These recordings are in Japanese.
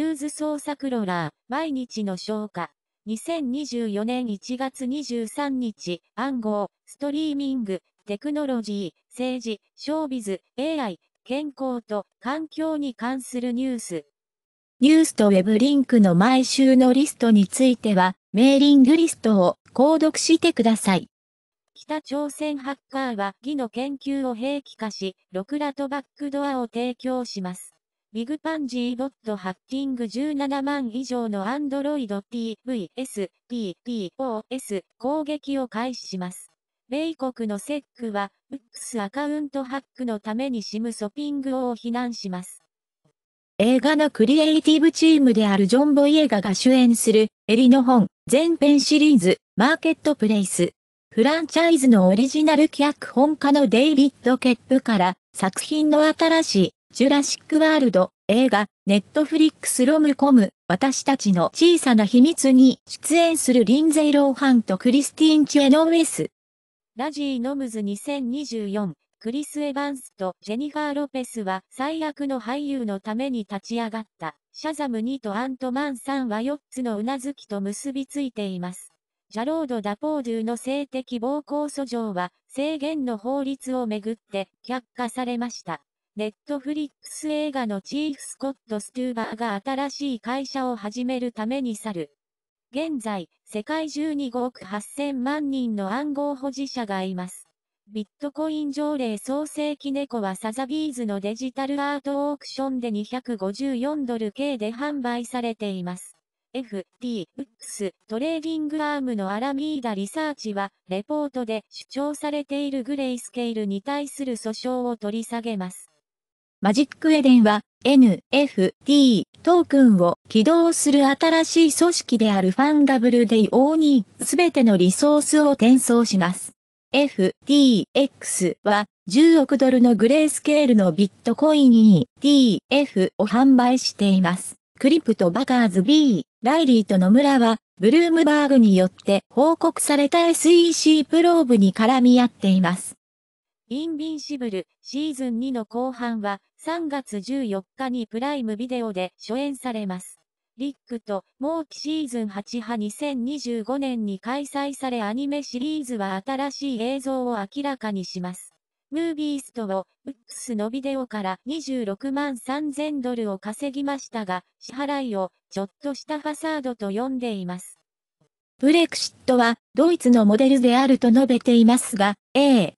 ューズ創作ローラー、毎日の消化。2024年1月23日、暗号、ストリーミング、テクノロジー、政治、ショービズ、AI、健康と環境に関するニュース。ニュースとウェブリンクの毎週のリストについては、メーリングリストを購読してください。北朝鮮ハッカーは、技の研究を兵器化し、ロクラとバックドアを提供します。ビグパンジーボットハッキング17万以上の Android v s PPOS 攻撃を開始します。米国のセックは、ックスアカウントハックのためにシムソピングを非難します。映画のクリエイティブチームであるジョン・ボイエガが主演する、エリの本、全編シリーズ、マーケットプレイス。フランチャイズのオリジナル脚本家のデイビッド・ケップから、作品の新しいジュラシックワールド映画ネットフリックスロムコム私たちの小さな秘密に出演するリンゼイ・ローハンとクリスティン・チュエノウェス。ラジー・ノムズ2024クリス・エヴァンスとジェニファー・ロペスは最悪の俳優のために立ち上がった。シャザム2とアントマン3は4つのうなずきと結びついています。ジャロード・ダポードゥの性的暴行訴状は制限の法律をめぐって却下されました。ネットフリックス映画のチーフスコット・ストゥーバーが新しい会社を始めるために去る。現在、世界中に5億8000万人の暗号保持者がいます。ビットコイン条例創世記猫はサザビーズのデジタルアートオークションで254ドル計で販売されています。FTX トレーディングアームのアラミーダリサーチは、レポートで主張されているグレイスケールに対する訴訟を取り下げます。マジックエデンは NFT トークンを起動する新しい組織であるファンダブルデイオーにすべてのリソースを転送します。FTX は10億ドルのグレースケールのビットコイン ETF を販売しています。クリプトバカーズ B、ライリーと野村は、ブルームバーグによって報告された SEC プローブに絡み合っています。インビンシブルシーズン2の後半は3月14日にプライムビデオで初演されます。リックとモーキシーズン8派2025年に開催されアニメシリーズは新しい映像を明らかにします。ムービーストを、ウックスのビデオから26万3000ドルを稼ぎましたが、支払いを、ちょっとしたファサードと呼んでいます。ブレクシットはドイツのモデルであると述べていますが、AFD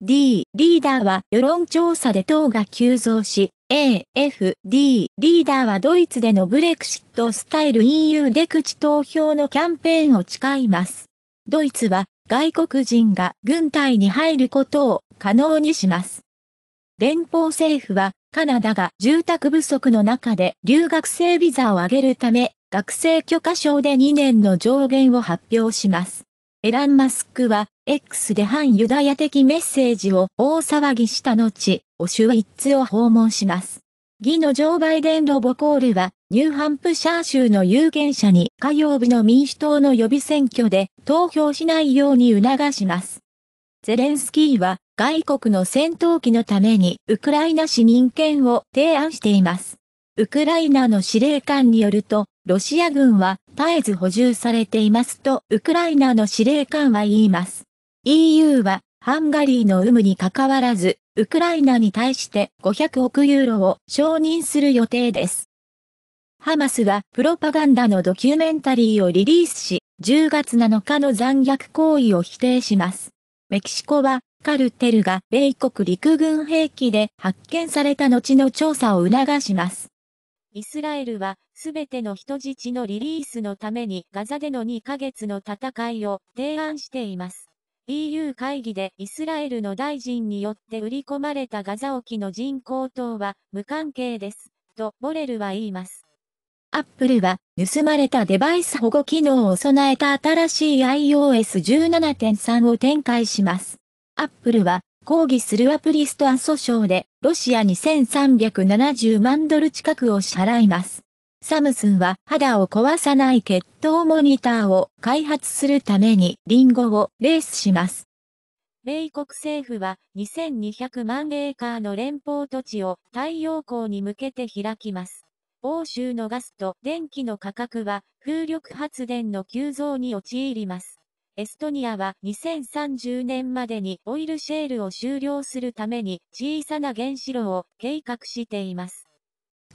リーダーは世論調査で党が急増し、AFD リーダーはドイツでのブレクシットスタイル EU 出口投票のキャンペーンを誓います。ドイツは外国人が軍隊に入ることを可能にします。連邦政府はカナダが住宅不足の中で留学生ビザを上げるため学生許可証で2年の上限を発表します。エラン・マスクは、X で反ユダヤ的メッセージを大騒ぎした後、オシュウィッツを訪問します。議のジョー・バイデン・ロボコールは、ニューハンプシャー州の有権者に火曜日の民主党の予備選挙で投票しないように促します。ゼレンスキーは、外国の戦闘機のためにウクライナ市民権を提案しています。ウクライナの司令官によると、ロシア軍は絶えず補充されていますとウクライナの司令官は言います。EU はハンガリーの有無にかかわらず、ウクライナに対して500億ユーロを承認する予定です。ハマスはプロパガンダのドキュメンタリーをリリースし、10月7日の残虐行為を否定します。メキシコはカルテルが米国陸軍兵器で発見された後の調査を促します。イスラエルは、すべての人質のリリースのためにガザでの2ヶ月の戦いを提案しています。EU 会議でイスラエルの大臣によって売り込まれたガザ沖の人口等は無関係です、とボレルは言います。アップルは、盗まれたデバイス保護機能を備えた新しい iOS17.3 を展開します。アップルは、抗議するアプリストア訴訟で、ロシアに1370万ドル近くを支払います。サムスンは肌を壊さない血糖モニターを開発するためにリンゴをレースします。米国政府は2200万エーカーの連邦土地を太陽光に向けて開きます。欧州のガスと電気の価格は風力発電の急増に陥ります。エストニアは2030年までにオイルシェールを終了するために小さな原子炉を計画しています。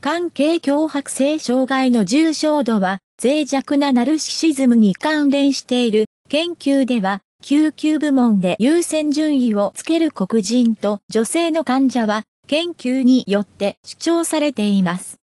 関係強迫性障害の重症度は脆弱なナルシシズムに関連している研究では救急部門で優先順位をつける黒人と女性の患者は研究によって主張されています。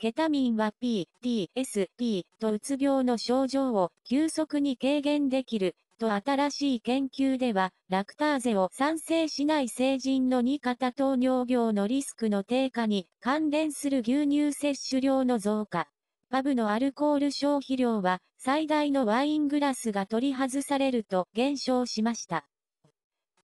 ケタミンは PTSD とうつ病の症状を急速に軽減できると新しい研究では、ラクターゼを産生しない成人の2型糖尿病のリスクの低下に関連する牛乳摂取量の増加。パブのアルコール消費量は最大のワイングラスが取り外されると減少しました。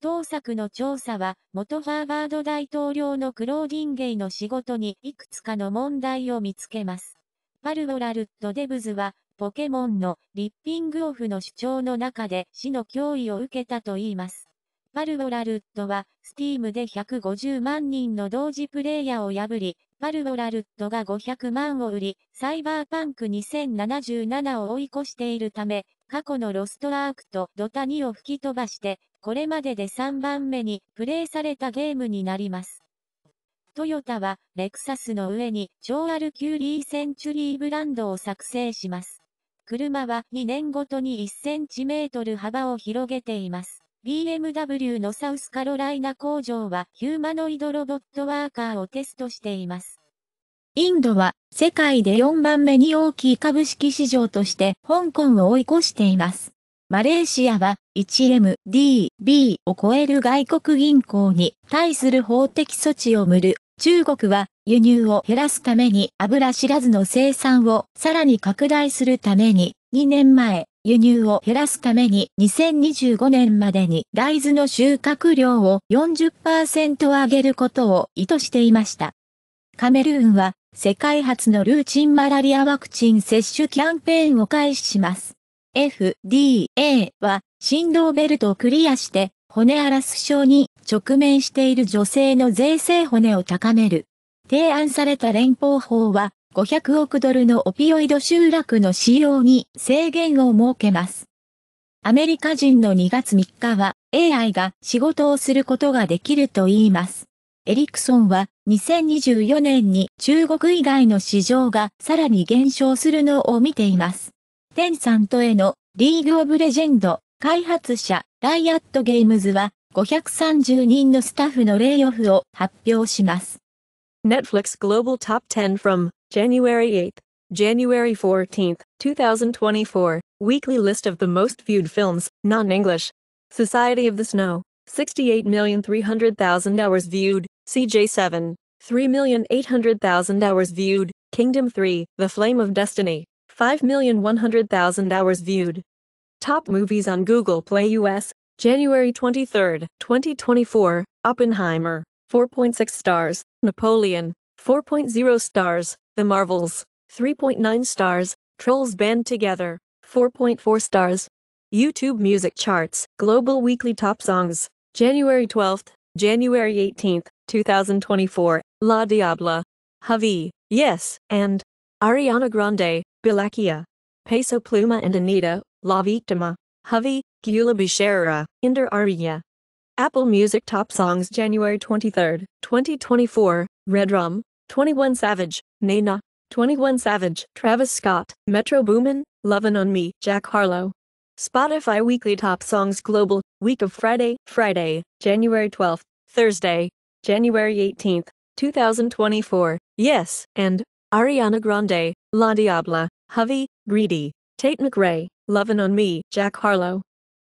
当作の調査は、元ハーバード大統領のクローディンゲイの仕事にいくつかの問題を見つけます。パルボラルット・デブズは、ポケモンのリッピングオフの主張の中で死の脅威を受けたと言います。パルボラルットは、スティームで150万人の同時プレイヤーを破り、パルボラルットが500万を売り、サイバーパンク2077を追い越しているため、過去のロストアークとドタ2を吹き飛ばして、これまでで3番目にプレイされたゲームになります。トヨタは、レクサスの上に、超アルューリーセンチュリーブランドを作成します。車は2年ごとに1センチメートル幅を広げています。BMW のサウスカロライナ工場はヒューマノイドロボットワーカーをテストしています。インドは世界で4番目に大きい株式市場として香港を追い越しています。マレーシアは 1MDB を超える外国銀行に対する法的措置をむる。中国は輸入を減らすために油知らずの生産をさらに拡大するために2年前輸入を減らすために2025年までに大豆の収穫量を40%上げることを意図していました。カメルーンは世界初のルーチンマラリアワクチン接種キャンペーンを開始します。FDA は振動ベルトをクリアして骨荒らす症に直面している女性の税制骨を高める。提案された連邦法は500億ドルのオピオイド集落の使用に制限を設けます。アメリカ人の2月3日は AI が仕事をすることができると言います。エリクソンは2024年に中国以外の市場がさらに減少するのを見ています。テンサントへのリーグオブレジェンド開発者ライアットゲームズは530人のスタッフのレイオフを発表します。Netflix Global Top 10 from January 8th, January 14th, 2024 Weekly list of the most viewed films, non-English. Society of the Snow, 68,300,000 hours viewed, CJ7, 3,800,000 hours viewed, Kingdom 3, The Flame of Destiny, 5,100,000 hours viewed. Top movies on Google Play US, January 23, 2024, Oppenheimer, 4.6 stars, Napoleon, 4.0 stars, The Marvels, 3.9 stars, Trolls Band Together, 4.4 stars. YouTube Music Charts, Global Weekly Top Songs, January 12, January 18, 2024, La Diabla, Javi, Yes, and Ariana Grande, Bilakia. Peso Pluma and Anita, La Victima, Havi, Gula Bushera, Inder Arya. Apple Music Top Songs January 23, 2024, Redrum, 21 Savage, Nana, 21 Savage, Travis Scott, Metro Boomin, Lovin' on Me, Jack Harlow. Spotify Weekly Top Songs Global, Week of Friday, Friday, January 12th, Thursday, January 18th, 2024, Yes, and Ariana Grande, La Diabla. Hovey, Greedy, Tate McRae, Lovin' on Me, Jack Harlow.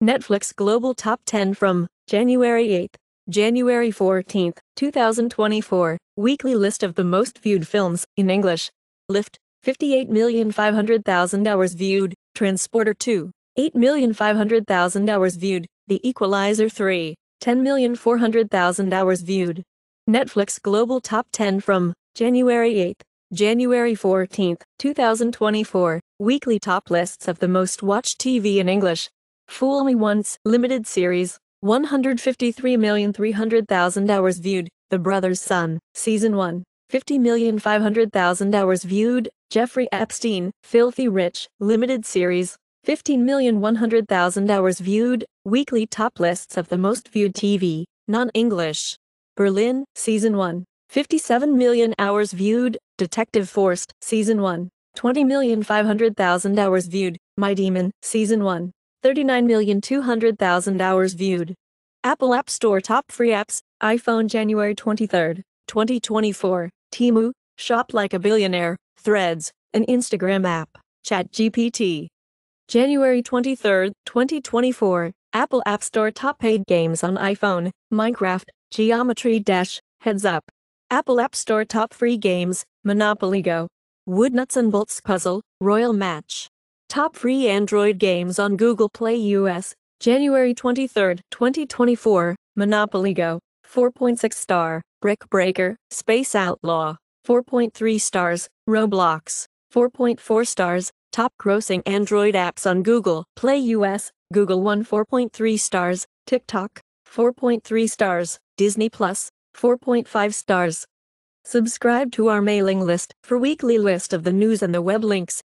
Netflix Global Top 10 from January 8, January 14, 2024. Weekly list of the most viewed films in English. Lift, 58,500,000 hours viewed. Transporter 2, 8,500,000 hours viewed. The Equalizer 3, 10,400,000 hours viewed. Netflix Global Top 10 from January 8, January 14, 2024, weekly top lists of the most watched TV in English. Fool Me Once, limited series, 153,300,000 hours viewed, The Brother's Son, season 1, 50,500,000 hours viewed, Jeffrey Epstein, Filthy Rich, limited series, 15,100,000 hours viewed, weekly top lists of the most viewed TV, non-English. Berlin, Season 1, 57 million hours viewed, Detective Forced, Season 1. 20,500,000 hours viewed. My Demon, Season 1. 39,200,000 hours viewed. Apple App Store Top Free Apps, iPhone January 23, 2024. Timu, Shop Like a Billionaire, Threads, an Instagram app. ChatGPT. January 23, 2024. Apple App Store top paid games on iPhone, Minecraft, Geometry Dash, Heads Up. Apple App Store top free games, Monopoly Go. Wood Nuts and Bolts Puzzle, Royal Match. Top free Android games on Google Play US, January 23, 2024, Monopoly Go. 4.6 star, Brick Breaker, Space Outlaw. 4.3 stars, Roblox. 4.4 stars, Top grossing Android apps on Google Play US, Google One 4.3 stars, TikTok. 4.3 stars, Disney 4.5 stars, Subscribe to our mailing list for weekly list of the news and the web links